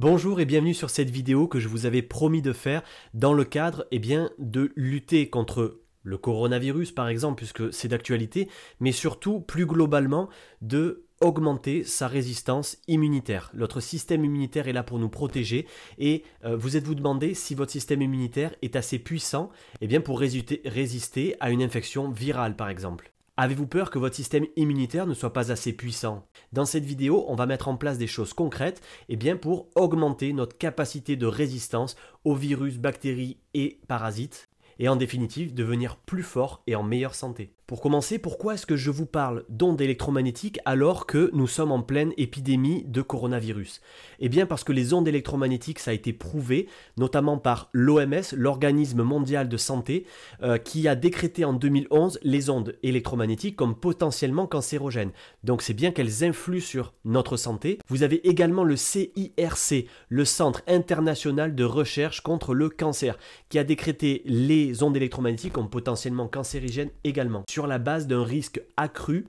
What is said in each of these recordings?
Bonjour et bienvenue sur cette vidéo que je vous avais promis de faire dans le cadre eh bien, de lutter contre le coronavirus par exemple puisque c'est d'actualité, mais surtout plus globalement de augmenter sa résistance immunitaire. Notre système immunitaire est là pour nous protéger et euh, vous êtes-vous demandé si votre système immunitaire est assez puissant eh bien, pour résister à une infection virale par exemple. Avez-vous peur que votre système immunitaire ne soit pas assez puissant Dans cette vidéo, on va mettre en place des choses concrètes et eh bien pour augmenter notre capacité de résistance aux virus, bactéries et parasites et en définitive devenir plus fort et en meilleure santé. Pour commencer, pourquoi est-ce que je vous parle d'ondes électromagnétiques alors que nous sommes en pleine épidémie de coronavirus Eh bien parce que les ondes électromagnétiques, ça a été prouvé, notamment par l'OMS, l'organisme mondial de santé, euh, qui a décrété en 2011 les ondes électromagnétiques comme potentiellement cancérogènes. Donc c'est bien qu'elles influent sur notre santé. Vous avez également le CIRC, le Centre international de recherche contre le cancer, qui a décrété les ondes électromagnétiques comme potentiellement cancérigènes également sur la base d'un risque accru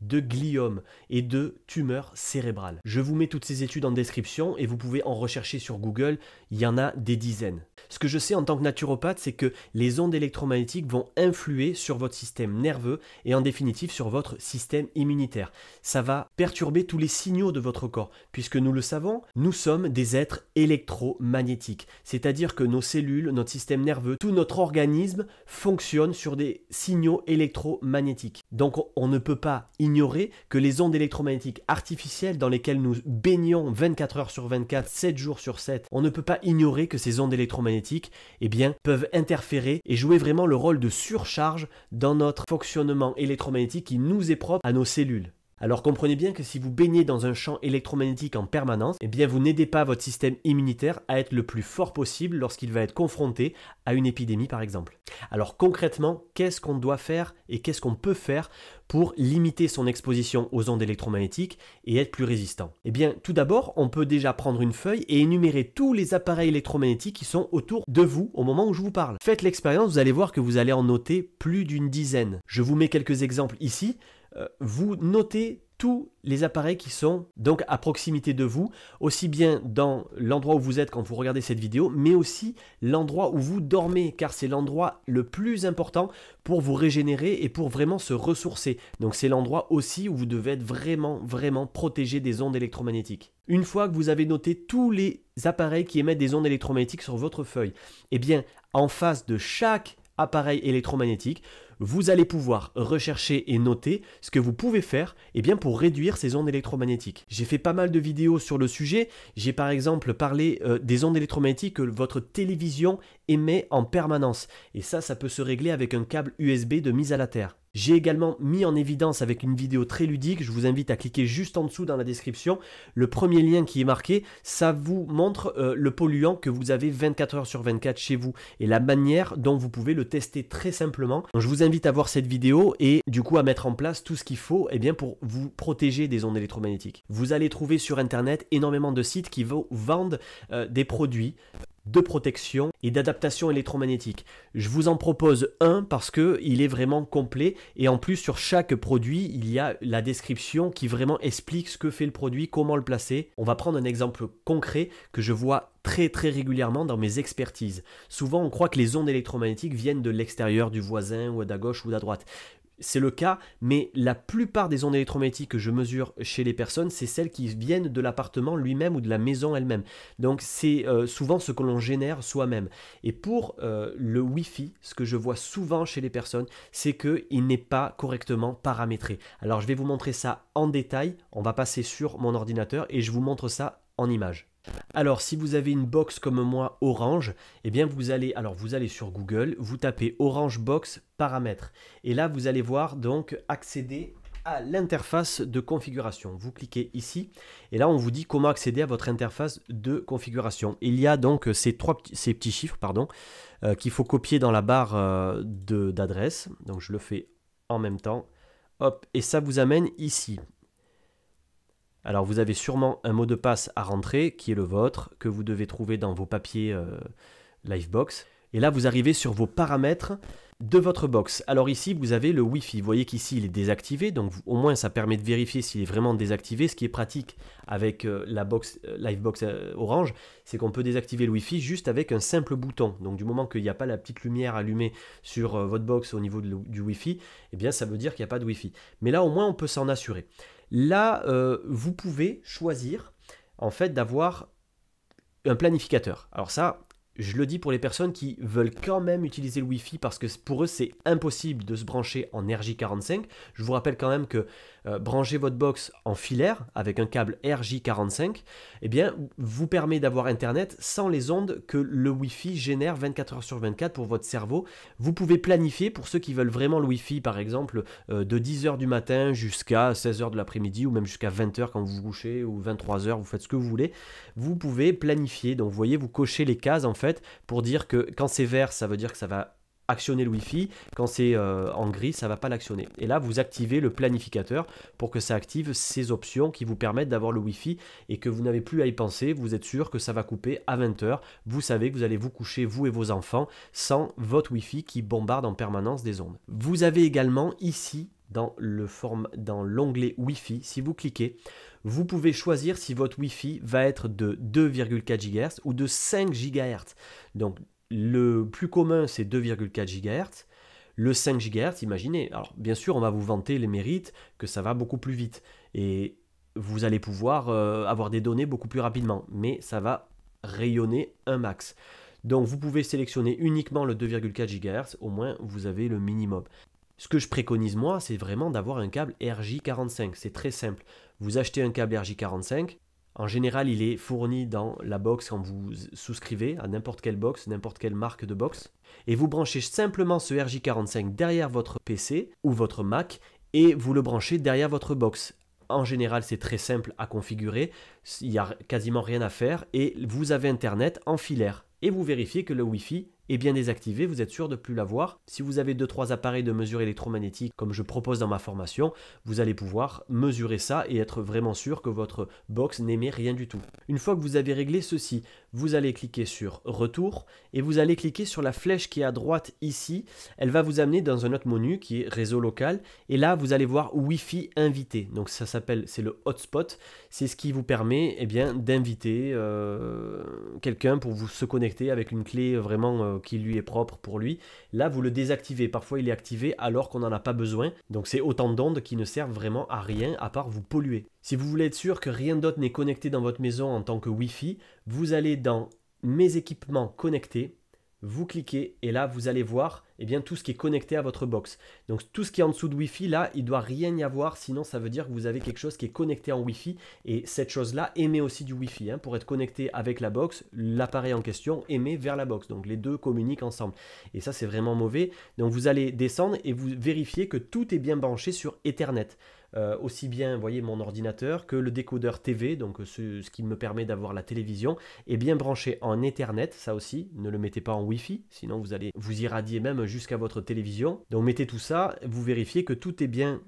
de gliome et de tumeurs cérébrales. Je vous mets toutes ces études en description et vous pouvez en rechercher sur Google, il y en a des dizaines. Ce que je sais en tant que naturopathe, c'est que les ondes électromagnétiques vont influer sur votre système nerveux et en définitive sur votre système immunitaire. Ça va perturber tous les signaux de votre corps, puisque nous le savons, nous sommes des êtres électromagnétiques, c'est-à-dire que nos cellules, notre système nerveux, tout notre organisme fonctionne sur des signaux électromagnétiques. Donc on ne peut pas ignorer que les ondes électromagnétiques artificielles dans lesquelles nous baignons 24 heures sur 24, 7 jours sur 7, on ne peut pas ignorer que ces ondes électromagnétiques eh bien, peuvent interférer et jouer vraiment le rôle de surcharge dans notre fonctionnement électromagnétique qui nous est propre à nos cellules. Alors comprenez bien que si vous baignez dans un champ électromagnétique en permanence, eh bien vous n'aidez pas votre système immunitaire à être le plus fort possible lorsqu'il va être confronté à une épidémie par exemple. Alors concrètement, qu'est-ce qu'on doit faire et qu'est-ce qu'on peut faire pour limiter son exposition aux ondes électromagnétiques et être plus résistant Eh bien, tout d'abord, on peut déjà prendre une feuille et énumérer tous les appareils électromagnétiques qui sont autour de vous au moment où je vous parle. Faites l'expérience, vous allez voir que vous allez en noter plus d'une dizaine. Je vous mets quelques exemples ici. Euh, vous notez tous les appareils qui sont donc à proximité de vous, aussi bien dans l'endroit où vous êtes quand vous regardez cette vidéo, mais aussi l'endroit où vous dormez, car c'est l'endroit le plus important pour vous régénérer et pour vraiment se ressourcer. Donc c'est l'endroit aussi où vous devez être vraiment, vraiment protégé des ondes électromagnétiques. Une fois que vous avez noté tous les appareils qui émettent des ondes électromagnétiques sur votre feuille, eh bien, en face de chaque appareil électromagnétique, vous allez pouvoir rechercher et noter ce que vous pouvez faire eh bien, pour réduire ces ondes électromagnétiques. J'ai fait pas mal de vidéos sur le sujet. J'ai par exemple parlé euh, des ondes électromagnétiques que votre télévision émet en permanence. Et ça, ça peut se régler avec un câble USB de mise à la terre. J'ai également mis en évidence avec une vidéo très ludique, je vous invite à cliquer juste en dessous dans la description, le premier lien qui est marqué, ça vous montre euh, le polluant que vous avez 24 heures sur 24 chez vous et la manière dont vous pouvez le tester très simplement. je vous invite à voir cette vidéo et du coup à mettre en place tout ce qu'il faut et eh bien, pour vous protéger des ondes électromagnétiques. Vous allez trouver sur internet énormément de sites qui vous vendent euh, des produits de protection et d'adaptation électromagnétique. Je vous en propose un parce que il est vraiment complet et en plus sur chaque produit, il y a la description qui vraiment explique ce que fait le produit, comment le placer. On va prendre un exemple concret que je vois très très régulièrement dans mes expertises. Souvent, on croit que les ondes électromagnétiques viennent de l'extérieur du voisin ou à gauche ou à droite c'est le cas, mais la plupart des ondes électromagnétiques que je mesure chez les personnes, c'est celles qui viennent de l'appartement lui-même ou de la maison elle-même. Donc c'est euh, souvent ce que l'on génère soi-même. Et pour euh, le Wi-Fi, ce que je vois souvent chez les personnes, c'est qu'il n'est pas correctement paramétré. Alors je vais vous montrer ça en détail, on va passer sur mon ordinateur et je vous montre ça en image. Alors si vous avez une box comme moi Orange, eh bien vous allez alors vous allez sur Google, vous tapez Orange Box paramètres et là vous allez voir donc accéder à l'interface de configuration. Vous cliquez ici et là on vous dit comment accéder à votre interface de configuration. Il y a donc ces trois ces petits chiffres pardon euh, qu'il faut copier dans la barre euh, d'adresse. Donc je le fais en même temps. Hop, et ça vous amène ici. Alors vous avez sûrement un mot de passe à rentrer qui est le vôtre, que vous devez trouver dans vos papiers euh, Livebox. Et là vous arrivez sur vos paramètres de votre box. Alors ici vous avez le Wi-Fi. Vous voyez qu'ici il est désactivé, donc au moins ça permet de vérifier s'il est vraiment désactivé. Ce qui est pratique avec euh, la box euh, Livebox orange, c'est qu'on peut désactiver le Wi-Fi juste avec un simple bouton. Donc du moment qu'il n'y a pas la petite lumière allumée sur votre box au niveau du Wi-Fi, eh bien ça veut dire qu'il n'y a pas de Wi-Fi. Mais là au moins on peut s'en assurer. Là, euh, vous pouvez choisir en fait d'avoir un planificateur. Alors ça, je le dis pour les personnes qui veulent quand même utiliser le Wi-Fi parce que pour eux c'est impossible de se brancher en RJ45. Je vous rappelle quand même que euh, brancher votre box en filaire avec un câble RJ45, eh bien vous permet d'avoir internet sans les ondes que le Wi-Fi génère 24 heures sur 24 pour votre cerveau. Vous pouvez planifier pour ceux qui veulent vraiment le Wi-Fi par exemple euh, de 10h du matin jusqu'à 16h de l'après-midi ou même jusqu'à 20h quand vous vous couchez ou 23h, vous faites ce que vous voulez. Vous pouvez planifier, donc vous voyez vous cochez les cases en fait pour dire que quand c'est vert, ça veut dire que ça va actionner le wifi quand c'est euh, en gris, ça va pas l'actionner. Et là, vous activez le planificateur pour que ça active ces options qui vous permettent d'avoir le wifi et que vous n'avez plus à y penser, vous êtes sûr que ça va couper à 20h, vous savez que vous allez vous coucher, vous et vos enfants, sans votre wifi qui bombarde en permanence des ondes. Vous avez également ici dans le dans l'onglet Wi-Fi, si vous cliquez, vous pouvez choisir si votre Wi-Fi va être de 2,4 GHz ou de 5 GHz. Donc le plus commun c'est 2,4 GHz. Le 5 GHz, imaginez. Alors bien sûr, on va vous vanter les mérites que ça va beaucoup plus vite et vous allez pouvoir euh, avoir des données beaucoup plus rapidement, mais ça va rayonner un max. Donc vous pouvez sélectionner uniquement le 2,4 GHz, au moins vous avez le minimum. Ce que je préconise moi, c'est vraiment d'avoir un câble RJ45. C'est très simple. Vous achetez un câble RJ45. En général, il est fourni dans la box quand vous souscrivez à n'importe quelle box, n'importe quelle marque de box. Et vous branchez simplement ce RJ45 derrière votre PC ou votre Mac et vous le branchez derrière votre box. En général, c'est très simple à configurer, il n'y a quasiment rien à faire et vous avez Internet en filaire. Et vous vérifiez que le Wi-Fi et bien désactivé vous êtes sûr de plus l'avoir. Si vous avez deux trois appareils de mesure électromagnétique, comme je propose dans ma formation, vous allez pouvoir mesurer ça et être vraiment sûr que votre box n'émet rien du tout. Une fois que vous avez réglé ceci, vous allez cliquer sur Retour et vous allez cliquer sur la flèche qui est à droite ici. Elle va vous amener dans un autre menu qui est Réseau local et là vous allez voir Wi-Fi invité. Donc ça s'appelle, c'est le hotspot. C'est ce qui vous permet et eh bien d'inviter euh, quelqu'un pour vous se connecter avec une clé vraiment euh, euh, qui lui est propre pour lui. Là, vous le désactivez. Parfois, il est activé alors qu'on n'en a pas besoin. Donc, c'est autant d'ondes qui ne servent vraiment à rien à part vous polluer. Si vous voulez être sûr que rien d'autre n'est connecté dans votre maison en tant que Wi-Fi, vous allez dans Mes équipements connectés vous cliquez et là vous allez voir et eh bien, tout ce qui est connecté à votre box. Donc tout ce qui est en dessous de Wi-Fi, là, il ne doit rien y avoir, sinon ça veut dire que vous avez quelque chose qui est connecté en Wi-Fi et cette chose-là émet aussi du Wi-Fi hein. pour être connecté avec la box, l'appareil en question émet vers la box. Donc les deux communiquent ensemble. Et ça c'est vraiment mauvais. Donc vous allez descendre et vous vérifiez que tout est bien branché sur Ethernet. Euh, aussi bien, voyez, mon ordinateur que le décodeur TV, donc euh, ce, ce qui me permet d'avoir la télévision, est bien branché en Ethernet, ça aussi, ne le mettez pas en Wi-Fi, sinon vous allez vous irradier même jusqu'à votre télévision. Donc mettez tout ça, vous vérifiez que tout est bien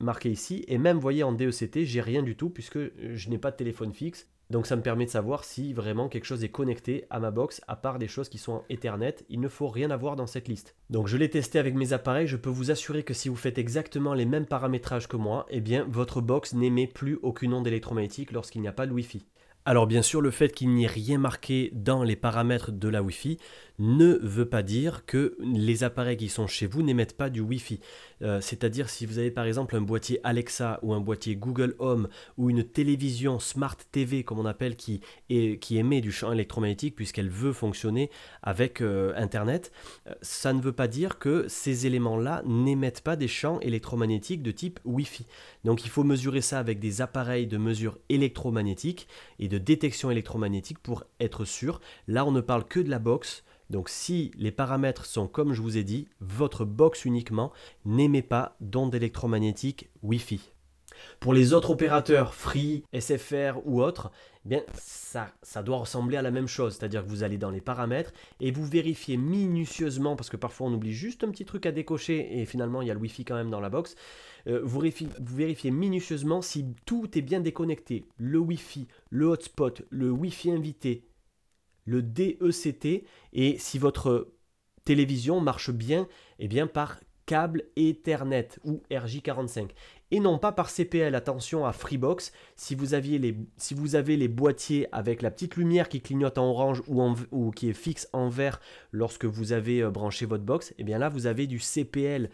marqué ici, et même, voyez, en DECT, j'ai rien du tout, puisque euh, je n'ai pas de téléphone fixe, donc ça me permet de savoir si vraiment quelque chose est connecté à ma box, à part des choses qui sont en Ethernet, il ne faut rien avoir dans cette liste. Donc je l'ai testé avec mes appareils, je peux vous assurer que si vous faites exactement les mêmes paramétrages que moi, eh bien votre box n'émet plus aucune onde électromagnétique lorsqu'il n'y a pas de Wi-Fi. Alors bien sûr, le fait qu'il n'y ait rien marqué dans les paramètres de la Wi-Fi ne veut pas dire que les appareils qui sont chez vous n'émettent pas du Wi-Fi. Euh, c'est-à-dire si vous avez par exemple un boîtier Alexa ou un boîtier Google Home ou une télévision Smart TV comme on appelle qui, qui émet du champ électromagnétique puisqu'elle veut fonctionner avec euh, Internet, euh, ça ne veut pas dire que ces éléments-là n'émettent pas des champs électromagnétiques de type Wi-Fi. Donc il faut mesurer ça avec des appareils de mesure électromagnétique et de de détection électromagnétique pour être sûr. Là, on ne parle que de la box. Donc si les paramètres sont comme je vous ai dit, votre box uniquement, n'émet pas d'ondes électromagnétiques Wi-Fi. Pour les autres opérateurs, Free, SFR ou autres, eh bien ça, doit ressembler à la même chose. C'est-à-dire que vous allez dans les paramètres et vous vérifiez minutieusement, parce que parfois on oublie juste un petit truc à décocher et finalement il y a le Wi-Fi quand même dans la box. Euh, vous, vérifiez, minutieusement si tout est bien déconnecté. Le Wi-Fi, le hotspot, le Wi-Fi invité, le DECT et si votre télévision marche bien, eh bien par câble Ethernet ou RJ45 et non pas par CPL. Attention à Freebox, si vous, aviez les, si vous avez les boîtiers avec la petite lumière qui clignote en orange ou, en, ou qui est fixe en vert lorsque vous avez euh, branché votre box, et eh bien là vous avez du CPL.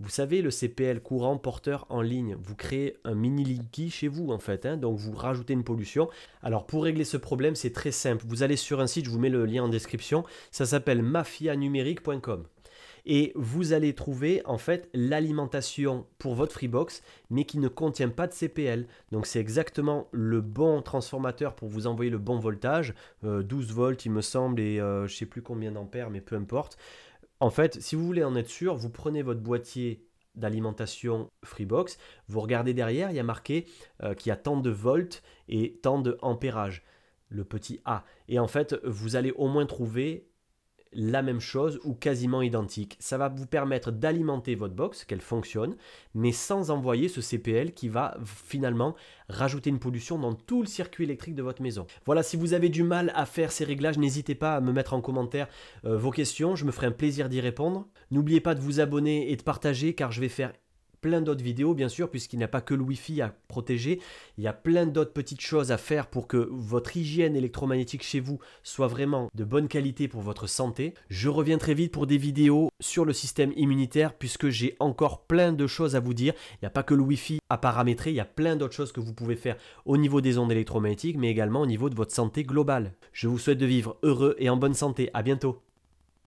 Vous savez, le CPL courant porteur en ligne, vous créez un mini leaky chez vous en fait, hein. donc vous rajoutez une pollution. Alors pour régler ce problème, c'est très simple. Vous allez sur un site, je vous mets le lien en description, ça s'appelle mafianumérique.com et vous allez trouver en fait l'alimentation pour votre Freebox mais qui ne contient pas de CPL. Donc c'est exactement le bon transformateur pour vous envoyer le bon voltage, 12 euh, volts il me semble et je euh, je sais plus combien d'ampères mais peu importe. En fait, si vous voulez en être sûr, vous prenez votre boîtier d'alimentation Freebox, vous regardez derrière, il y a marqué euh, qu'il y a tant de volts et tant de ampérage, le petit A. Et en fait, vous allez au moins trouver la même chose ou quasiment identique. Ça va vous permettre d'alimenter votre box, qu'elle fonctionne, mais sans envoyer ce CPL qui va finalement rajouter une pollution dans tout le circuit électrique de votre maison. Voilà, si vous avez du mal à faire ces réglages, n'hésitez pas à me mettre en commentaire euh, vos questions, je me ferai un plaisir d'y répondre. N'oubliez pas de vous abonner et de partager car je vais faire plein d'autres vidéos, bien sûr, puisqu'il n'y a pas que le Wi-Fi à protéger. Il y a plein d'autres petites choses à faire pour que votre hygiène électromagnétique chez vous soit vraiment de bonne qualité pour votre santé. Je reviens très vite pour des vidéos sur le système immunitaire, puisque j'ai encore plein de choses à vous dire. Il n'y a pas que le Wi-Fi à paramétrer, il y a plein d'autres choses que vous pouvez faire au niveau des ondes électromagnétiques, mais également au niveau de votre santé globale. Je vous souhaite de vivre heureux et en bonne santé. À bientôt.